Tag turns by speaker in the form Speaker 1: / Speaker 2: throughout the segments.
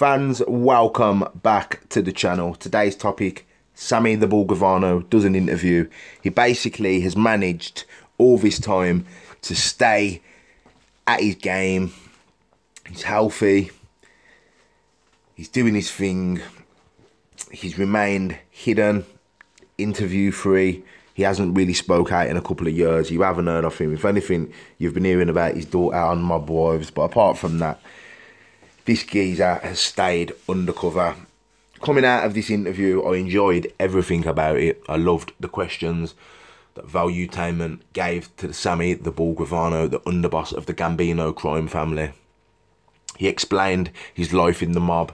Speaker 1: Fans, welcome back to the channel. Today's topic, Sammy the Bull Gavano does an interview. He basically has managed all this time to stay at his game. He's healthy. He's doing his thing. He's remained hidden, interview free. He hasn't really spoke out in a couple of years. You haven't heard of him. If anything, you've been hearing about his daughter and mob wives. But apart from that, this geezer has stayed undercover. Coming out of this interview, I enjoyed everything about it. I loved the questions that Value gave to Sammy the Bull Gravano, the underboss of the Gambino crime family. He explained his life in the mob.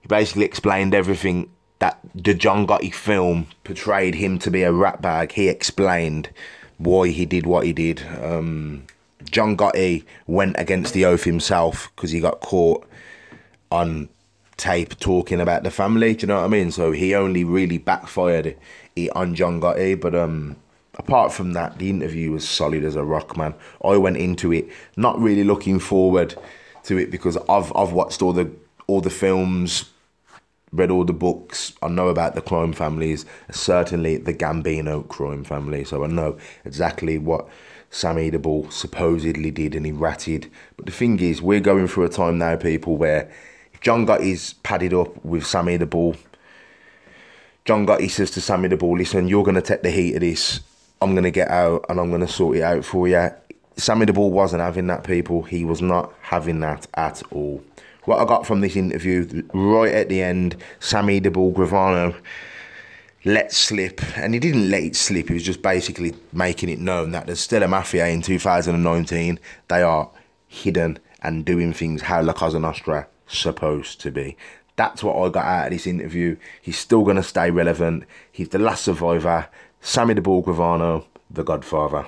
Speaker 1: He basically explained everything that the John Gotti film portrayed him to be a ratbag. He explained why he did what he did. Um, John Gotti went against the oath himself because he got caught on tape talking about the family. Do you know what I mean? So he only really backfired it on John Gotti. But um, apart from that, the interview was solid as a rock, man. I went into it not really looking forward to it because I've I've watched all the all the films read all the books. I know about the crime families, certainly the Gambino crime family. So I know exactly what Sammy the Bull supposedly did and he ratted. But the thing is, we're going through a time now, people, where if John Gotti is padded up with Sammy the Bull, John Gotti says to Sammy the Bull, listen, you're going to take the heat of this. I'm going to get out and I'm going to sort it out for you. Sammy the Bull wasn't having that, people. He was not having that at all what I got from this interview right at the end, Sammy de Bull Gravano let slip, and he didn't let it slip. He was just basically making it known that there's still a mafia in 2019. They are hidden and doing things how La Cosa Nostra supposed to be. That's what I got out of this interview. He's still going to stay relevant. He's the last survivor. Sammy De Bull Gravano, the Godfather.